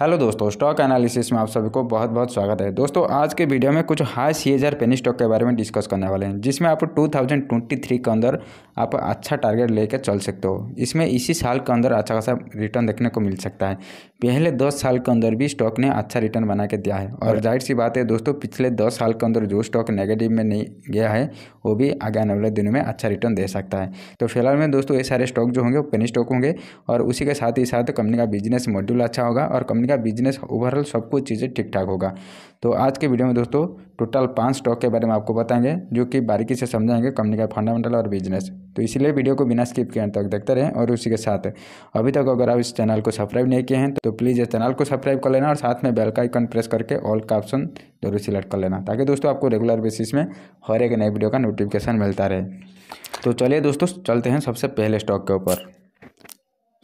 hello दोस्तों stock analysis में आप सभी को बहुत बहुत स्वागत है दोस्तों आज के वीडियो में कुछ high C H penny stock के बारे में डिस्कस करने वाले हैं जिसमें आपको 2023 के अंदर आप अच्छा टारगेट लेकर चल सकते हो इसमें इसी साल के अंदर अच्छा खासा रिटर्न देखने को मिल सकता है पहले दस साल के अंदर भी स्टॉक ने अच्छा रिटर्न बना के दिया है और जाहिर सी बात है दोस्तों पिछले दस साल के अंदर जो स्टॉक नेगेटिव में नहीं गया है वो भी आगे आने वाले दिनों में अच्छा रिटर्न दे सकता है तो फिलहाल में दोस्तों ये सारे स्टॉक जो होंगे वो पेनी स्टॉक होंगे और उसी के साथ ही साथ कंपनी का बिजनेस मॉड्यूल अच्छा होगा और कंपनी का बिजनेस ओवरऑल सब कुछ चीज़ें ठीक ठाक होगा तो आज के वीडियो में दोस्तों टोटल पाँच स्टॉक के बारे में आपको बताएंगे जो कि बारीकी से समझाएंगे कंपनी का फंडामेंटल और बिजनेस तो इसलिए वीडियो को बिना स्किप किए तक देखते रहें और उसी के साथ अभी तक अगर आप इस चैनल को सब्सक्राइब नहीं किए हैं तो प्लीज़ इस चैनल को सब्सक्राइब कर लेना और साथ में बेल का आइकन प्रेस करके ऑल का ऑप्शन जरूर सिलेक्ट कर लेना ताकि दोस्तों आपको रेगुलर बेसिस में हर एक नए वीडियो का नोटिफिकेशन मिलता रहे तो चलिए दोस्तों चलते हैं सबसे पहले स्टॉक के ऊपर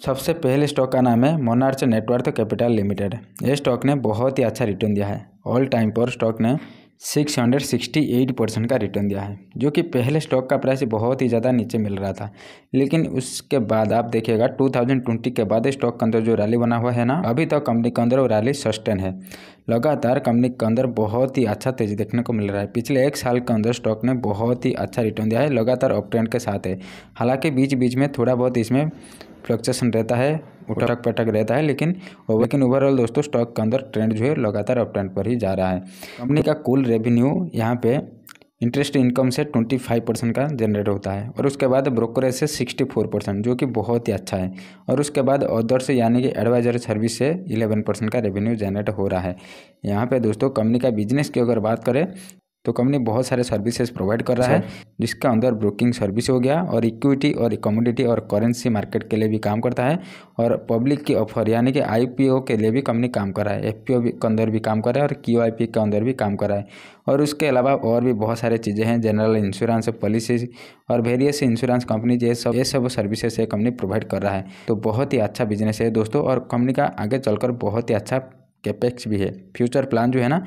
सबसे पहले स्टॉक का नाम है मोनार्च नेटवर्थ कैपिटल लिमिटेड ये स्टॉक ने बहुत ही अच्छा रिटर्न दिया है ऑल टाइम पर स्टॉक ने 668 परसेंट का रिटर्न दिया है जो कि पहले स्टॉक का प्राइस बहुत ही ज़्यादा नीचे मिल रहा था लेकिन उसके बाद आप देखिएगा 2020 के बाद स्टॉक के अंदर जो रैली बना हुआ है ना अभी तक तो कंपनी के अंदर वो रैली सस्टेन है लगातार कंपनी के अंदर बहुत ही अच्छा तेजी देखने को मिल रहा है पिछले एक साल के अंदर स्टॉक ने बहुत ही अच्छा रिटर्न दिया है लगातार अप ट्रेंड के साथ है हालाँकि बीच बीच में थोड़ा बहुत इसमें फ्लक्चुएसन रहता है उठक पटक रहता है लेकिन लेकिन ओवरऑल दोस्तों स्टॉक के अंदर ट्रेंड जो है लगातार अप ट्रेंड पर ही जा रहा है कंपनी का कुल रेवेन्यू यहाँ पे इंटरेस्ट इनकम से ट्वेंटी फाइव परसेंट का जनरेट होता है और उसके बाद ब्रोकरेज से सिक्सटी फोर परसेंट जो कि बहुत ही अच्छा है और उसके बाद ऑर्डर से यानी कि एडवाइजर सर्विस से इलेवन परसेंट का रेवेन्यू जनरेट हो रहा है यहाँ पे दोस्तों कंपनी का बिजनेस की अगर बात करें तो कंपनी बहुत सारे सर्विसेज प्रोवाइड कर रहा है जिसके अंदर ब्रोकिंग सर्विस हो गया और इक्विटी और कमोडिटी और करेंसी मार्केट के लिए भी काम करता है और पब्लिक की ऑफर यानी कि आईपीओ के लिए भी कंपनी काम कर रहा है एफपीओ के अंदर भी काम कर रहा है और पी के अंदर भी काम कर रहा है और उसके अलावा और भी बहुत सारे चीज़ें हैं जनरल इंश्योरेंस पॉलिसीज और वेरियस इंश्योरेंस कंपनी ये सब ये सब सर्विसेज ये कंपनी प्रोवाइड कर रहा है तो बहुत ही अच्छा बिजनेस है दोस्तों और कंपनी का आगे चलकर बहुत ही अच्छा कैपेक्स भी है फ्यूचर प्लान जो है ना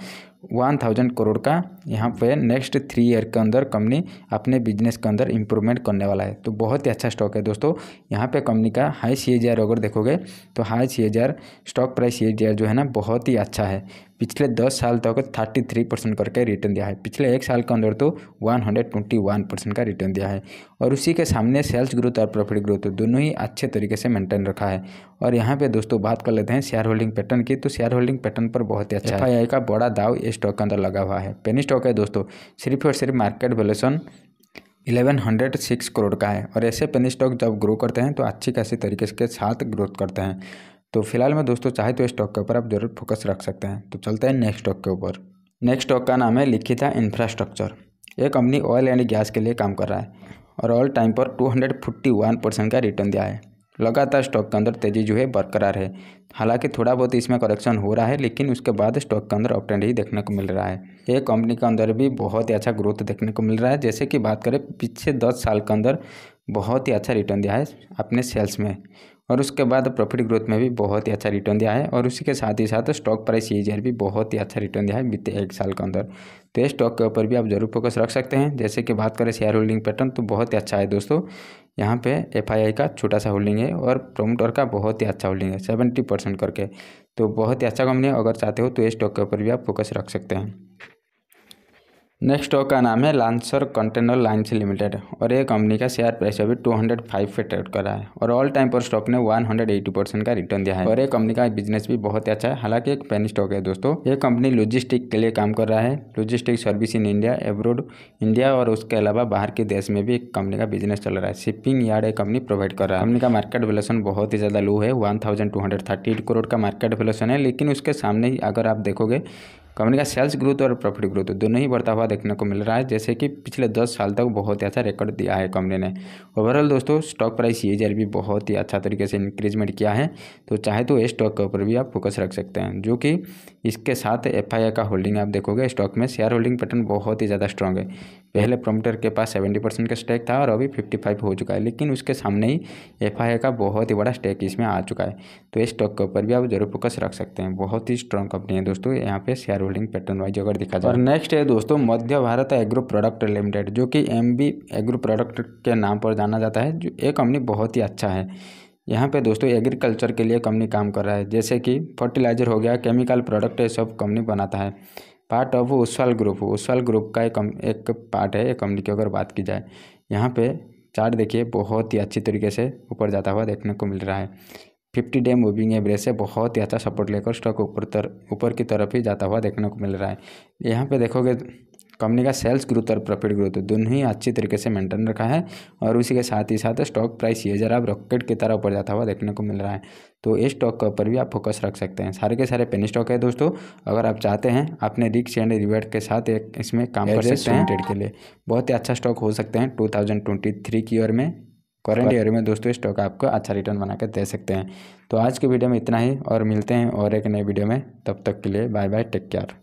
वन थाउजेंड करोड़ का यहाँ पे नेक्स्ट थ्री ईयर के अंदर कंपनी अपने बिजनेस के अंदर इम्प्रूवमेंट करने वाला है तो बहुत ही अच्छा स्टॉक है दोस्तों यहाँ पे कंपनी का हाई सी अगर देखोगे तो हाई सी स्टॉक प्राइस सी जो है ना बहुत ही अच्छा है पिछले दस साल तक थर्टी थ्री परसेंट करके रिटर्न दिया है पिछले एक साल के अंदर तो one hundred twenty one percent का रिटर्न दिया है और उसी के सामने सेल्स ग्रोथ और प्रॉफिट ग्रोथ तो दोनों ही अच्छे तरीके से मेंटेन रखा है और यहाँ पे दोस्तों बात कर लेते हैं शेयर होल्डिंग पैटर्न की तो शेयर होल्डिंग पैटर्न पर बहुत ही अच्छा है का बड़ा दाव स्टॉक के अंदर लगा हुआ है पेनी स्टॉक है दोस्तों सिर्फ और सिर्फ market valuation eleven hundred six crore का है और ऐसे पेनी स्टॉक जब ग्रो करते हैं तो अच्छी खासी तरीके के साथ ग्रोथ करते हैं तो फिलहाल मैं दोस्तों चाहे तो स्टॉक के ऊपर आप जरूर फोकस रख सकते हैं तो चलते हैं नेक्स्ट स्टॉक के ऊपर नेक्स्ट स्टॉक का नाम है लिखिता इंफ्रास्ट्रक्चर ये कंपनी ऑयल एंड गैस के लिए काम कर रहा है और ऑल टाइम पर two hundred forty one percent का रिटर्न दिया है लगातार स्टॉक के अंदर तेज़ी जो है बरकरार है हालांकि थोड़ा बहुत इसमें करेक्शन हो रहा है लेकिन उसके बाद स्टॉक के अंदर अप ही देखने को मिल रहा है ये कंपनी के अंदर भी बहुत ही अच्छा ग्रोथ देखने को मिल रहा है जैसे कि बात करें पिछले दस साल के अंदर बहुत ही अच्छा रिटर्न दिया है अपने सेल्स में और उसके बाद प्रॉफिट ग्रोथ में भी बहुत ही अच्छा रिटर्न दिया है और उसी के साथ ही साथ स्टॉक प्राइस ईजीआर भी बहुत ही अच्छा रिटर्न दिया है बीते एक साल के अंदर तो ये स्टॉक के ऊपर भी आप जरूर फोकस रख सकते हैं जैसे कि बात करें शेयर होल्डिंग पैटर्न तो बहुत ही अच्छा है दोस्तों यहाँ पे एफआईआई का छोटा सा होल्डिंग है और प्रोमोटर का बहुत ही अच्छा होल्डिंग है सेवेंटी परसेंट करके तो बहुत ही अच्छा कंपनी है अगर चाहते हो तो इस स्टॉक के ऊपर भी आप फोकस रख सकते हैं नेक्स्ट स्टॉक का नाम है लांसर कंटेनर लाइन्स लिमिटेड और ये कंपनी का शेयर प्राइस अभी 205 पे ट्रेड करा है और ऑल टाइम पर स्टॉक ने 180 परसेंट का रिटर्न दिया है और ये कंपनी का बिजनेस भी बहुत ही अच्छा है हालांकि एक पेन स्टॉक है दोस्तों ये कंपनी लॉजिस्टिक के लिए काम कर रहा है logistic service in India abroad India और उसके अलावा बाहर के देश में भी एक कंपनी का बिजनेस चल रहा है शिपिंग यार्ड एक कंपनी प्रोवाइड कर रहा है कंपनी का मार्केट वेलेशन बहुत ही ज़्यादा लो है वन करोड़ का मार्केट वेलेशन है लेकिन उसके सामने अगर आप देखोगे कंपनी का सेल्स ग्रोथ और प्रॉफिट ग्रोथ दोनों ही बढ़ता हुआ देखने को मिल रहा है जैसे कि पिछले दस साल तक बहुत ही अच्छा रिकॉर्ड दिया है कंपनी ने ओवरऑल दोस्तों स्टॉक प्राइस ये भी बहुत ही अच्छा तरीके से इंक्रीजमेंट किया है तो चाहे तो इस स्टॉक के ऊपर भी आप फोकस रख सकते हैं जो कि इसके साथ एफ का होल्डिंग आप देखोगे स्टॉक में शेयर होल्डिंग पैटर्न बहुत ही ज़्यादा स्ट्रॉग है पहले प्रोमोटर के पास सेवेंटी परसेंट का स्टेक था और अभी फिफ्टी फाइव हो चुका है लेकिन उसके सामने ही एफ का बहुत ही बड़ा स्टेक इसमें आ चुका है तो इस स्टॉक के ऊपर भी आप जरूर फोकस रख सकते हैं बहुत ही स्ट्रॉन्ग कंपनी है दोस्तों यहाँ पे शेयर होल्डिंग पैटर्न वाइज अगर देखा जाए और नेक्स्ट है दोस्तों Madhya Bharat Agro Product Limited जो कि एम एग्रो प्रोडक्ट के नाम पर जाना जाता है जो ये कंपनी बहुत ही अच्छा है यहाँ पे दोस्तों एग्रीकल्चर के लिए कंपनी काम कर रहा है जैसे कि फर्टिलाइजर हो गया केमिकल प्रोडक्ट ये सब कंपनी बनाता है part of Oswal group Oswal group का एक एक पार्ट है एक कंपनी की अगर बात की जाए यहाँ पे चार्ट देखिए बहुत ही अच्छी तरीके से ऊपर जाता हुआ देखने को मिल रहा है फिफ्टी डे मूविंग एवरेज से बहुत ही अच्छा सपोर्ट लेकर स्टॉक ऊपर तर ऊपर की तरफ ही जाता हुआ देखने को मिल रहा है यहाँ पे देखोगे कंपनी का सेल्स ग्रोथ और प्रॉफिट ग्रोथ दोनों ही अच्छी तरीके से मेंटेन रखा है और उसी के साथ ही साथ स्टॉक प्राइस ये जरा रॉकेट की तरह ऊपर जाता हुआ देखने को मिल रहा है तो इस स्टॉक के ऊपर भी आप फोकस रख सकते हैं सारे के सारे पेनी स्टॉक है दोस्तों अगर आप चाहते हैं अपने रिक्स एंड रिवर्ट के साथ एक इसमें काम कर सकते हैं के लिए बहुत ही अच्छा स्टॉक हो सकते हैं टू की ईयर में करंट ईयर में दोस्तों स्टॉक आपको अच्छा रिटर्न बना दे सकते हैं तो आज के वीडियो में इतना ही और मिलते हैं और एक नए वीडियो में तब तक के लिए बाय बाय टेक केयर